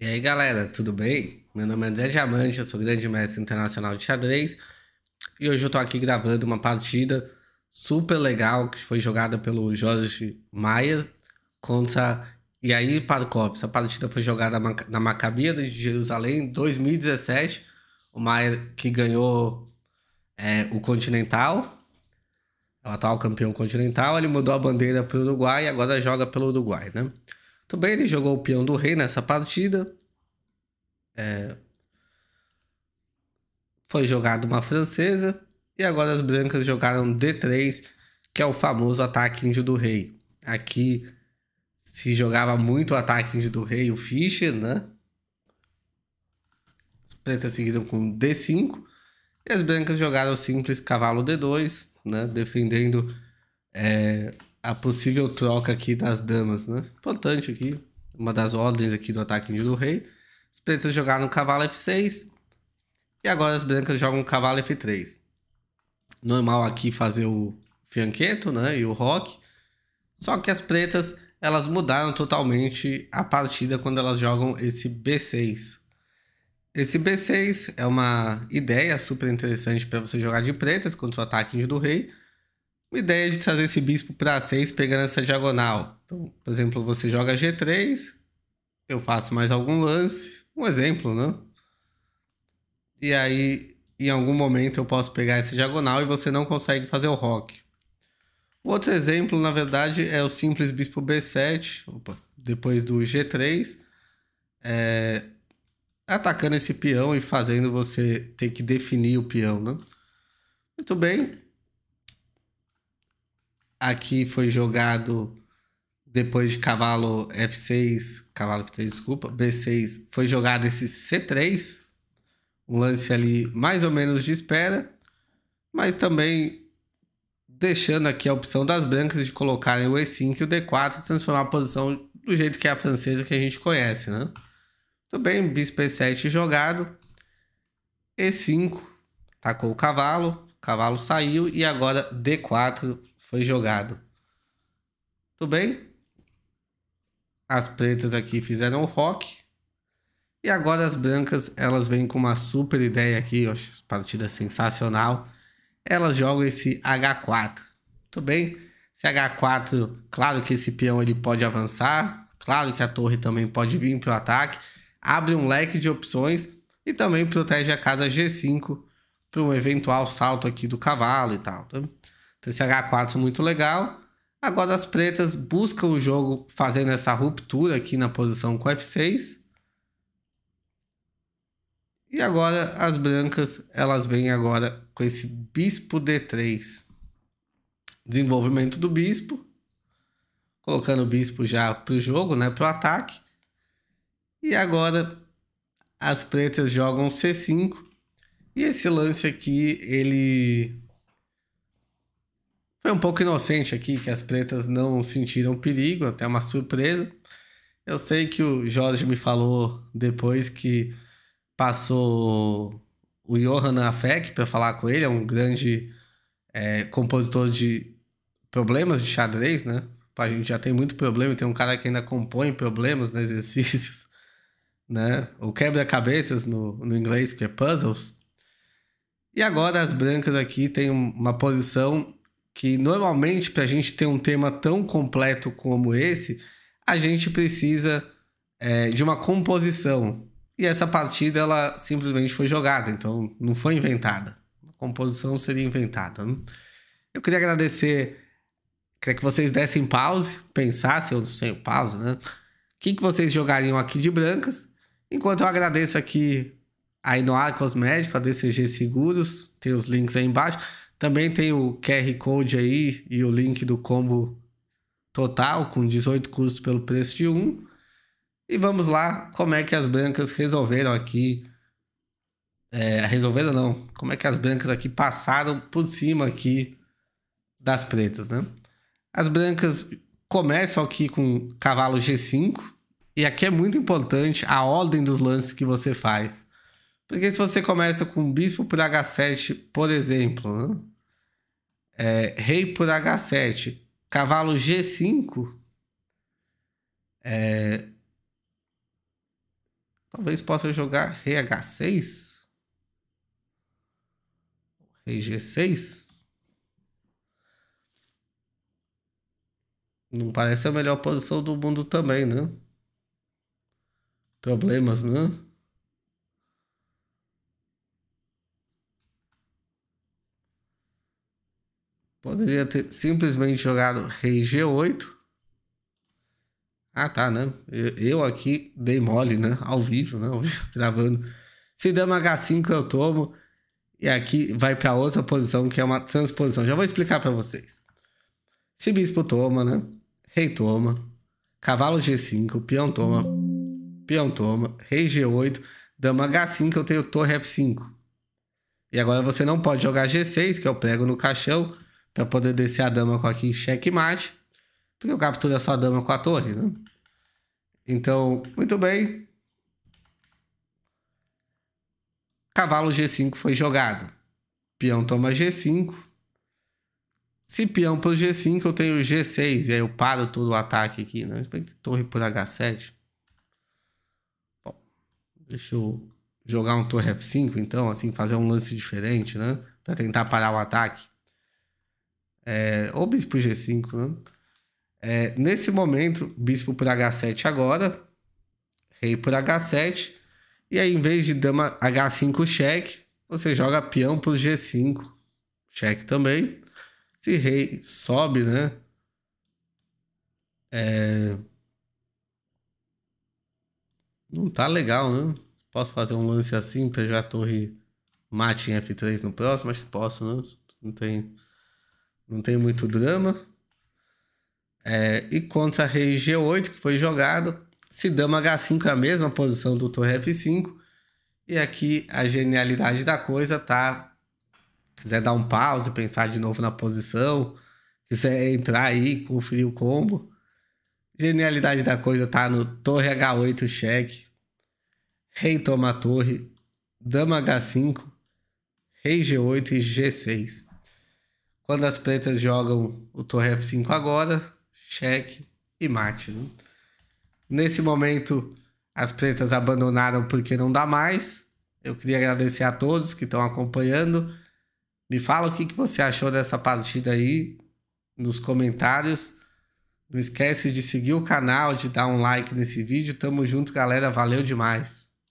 E aí galera, tudo bem? Meu nome é Zé Diamante, eu sou grande mestre internacional de xadrez e hoje eu tô aqui gravando uma partida super legal que foi jogada pelo Jorge Maier contra Yair Parkov. Essa partida foi jogada na Macabia né, de Jerusalém em 2017, o Maier que ganhou é, o Continental, o atual campeão continental, ele mudou a bandeira para o Uruguai e agora joga pelo Uruguai, né? Tudo bem, ele jogou o peão do rei nessa partida. É... Foi jogada uma francesa. E agora as brancas jogaram D3, que é o famoso ataque índio do rei. Aqui se jogava muito o ataque índio do rei, o Fischer, né? As pretas seguiram com D5. E as brancas jogaram o simples cavalo D2, né? Defendendo... É a possível troca aqui das damas, né? Importante aqui, uma das ordens aqui do ataque índio do rei. Os pretos jogaram cavalo F6 e agora as brancas jogam cavalo F3. Normal aqui fazer o fianqueto, né, e o rock. Só que as pretas, elas mudaram totalmente a partida quando elas jogam esse B6. Esse B6 é uma ideia super interessante para você jogar de pretas contra o ataque índio do rei uma ideia é de trazer esse bispo para 6 pegando essa diagonal. Então, por exemplo, você joga G3, eu faço mais algum lance, um exemplo, né? E aí, em algum momento, eu posso pegar essa diagonal e você não consegue fazer o rock. O outro exemplo, na verdade, é o simples bispo B7, opa, depois do G3, é, atacando esse peão e fazendo você ter que definir o peão, né? Muito bem, aqui foi jogado depois de cavalo F6, cavalo que tem desculpa, B6, foi jogado esse C3, um lance ali mais ou menos de espera, mas também deixando aqui a opção das brancas de colocarem o E5 e o D4 transformar a posição do jeito que é a francesa que a gente conhece, né? Tudo bem, bispo E7 jogado, E5, tacou o cavalo, cavalo saiu e agora D4 foi jogado. Tudo bem? As pretas aqui fizeram o rock. E agora as brancas, elas vêm com uma super ideia aqui, ó, partida sensacional. Elas jogam esse H4. Tudo bem? Esse H4, claro que esse peão ele pode avançar, claro que a torre também pode vir para o ataque, abre um leque de opções e também protege a casa G5 para um eventual salto aqui do cavalo e tal. Tá? Então esse H4 é muito legal. Agora as pretas buscam o jogo fazendo essa ruptura aqui na posição com F6. E agora as brancas, elas vêm agora com esse bispo D3. Desenvolvimento do bispo. Colocando o bispo já para o jogo, né, para o ataque. E agora as pretas jogam C5. E esse lance aqui, ele foi um pouco inocente aqui que as pretas não sentiram perigo, até uma surpresa. Eu sei que o Jorge me falou depois que passou o Johan Afek para falar com ele, é um grande é, compositor de problemas de xadrez, né? A gente já tem muito problema, tem um cara que ainda compõe problemas nos exercícios, né? Ou quebra-cabeças no, no inglês, porque é puzzles. E agora as brancas aqui têm uma posição que normalmente para a gente ter um tema tão completo como esse, a gente precisa é, de uma composição. E essa partida ela simplesmente foi jogada, então não foi inventada. A composição seria inventada. Né? Eu queria agradecer, queria que vocês dessem pause, pensassem, ou sem pause, né? O que, que vocês jogariam aqui de brancas? Enquanto eu agradeço aqui a Inoar Cosmético, a DCG Seguros, tem os links aí embaixo. Também tem o QR Code aí e o link do combo total com 18 custos pelo preço de um. E vamos lá, como é que as brancas resolveram aqui? É, resolveram não, como é que as brancas aqui passaram por cima aqui das pretas, né? As brancas começam aqui com cavalo G5, e aqui é muito importante a ordem dos lances que você faz. Porque se você começa com bispo por H7, por exemplo, né? é, rei por H7, cavalo G5, é, talvez possa jogar rei H6, rei G6. Não parece a melhor posição do mundo também, né? Problemas, né? Poderia ter simplesmente jogado rei G8. Ah, tá, né? Eu, eu aqui dei mole, né? Ao vivo, né? Ao vivo, gravando. Se dama H5 eu tomo. E aqui vai para outra posição, que é uma transposição. Já vou explicar para vocês. Se bispo toma, né? Rei toma. Cavalo G5, peão toma. Peão toma. Rei G8. Dama H5, eu tenho torre F5. E agora você não pode jogar G6, que eu pego no caixão para poder descer a dama com aqui em checkmate, porque eu capturo a sua dama com a torre, né? Então, muito bem. Cavalo G5 foi jogado. Peão toma G5. Se peão pro G5, eu tenho G6, e aí eu paro todo o ataque aqui, né? Torre por H7. Bom, deixa eu jogar um torre F5, então, assim, fazer um lance diferente, né? Pra tentar parar o ataque é, ou bispo G5, né? É, nesse momento, bispo por H7 agora, rei por H7, e aí em vez de dama H5 cheque, você joga peão por G5, cheque também. Se rei sobe, né? É... Não tá legal, né? Posso fazer um lance assim, pegar a torre mate em F3 no próximo? Acho que posso, né? Não tem não tem muito drama. É, e contra rei G8, que foi jogado, se dama H5 é a mesma posição do torre F5. E aqui a genialidade da coisa tá... Quiser dar um pause, pensar de novo na posição, quiser entrar aí, conferir o combo. Genialidade da coisa tá no torre H8 cheque. Rei toma a torre, dama H5, rei G8 e G6. Quando as pretas jogam o torre F5 agora, cheque e mate. Né? Nesse momento, as pretas abandonaram porque não dá mais. Eu queria agradecer a todos que estão acompanhando. Me fala o que, que você achou dessa partida aí nos comentários. Não esquece de seguir o canal, de dar um like nesse vídeo. Tamo junto, galera. Valeu demais.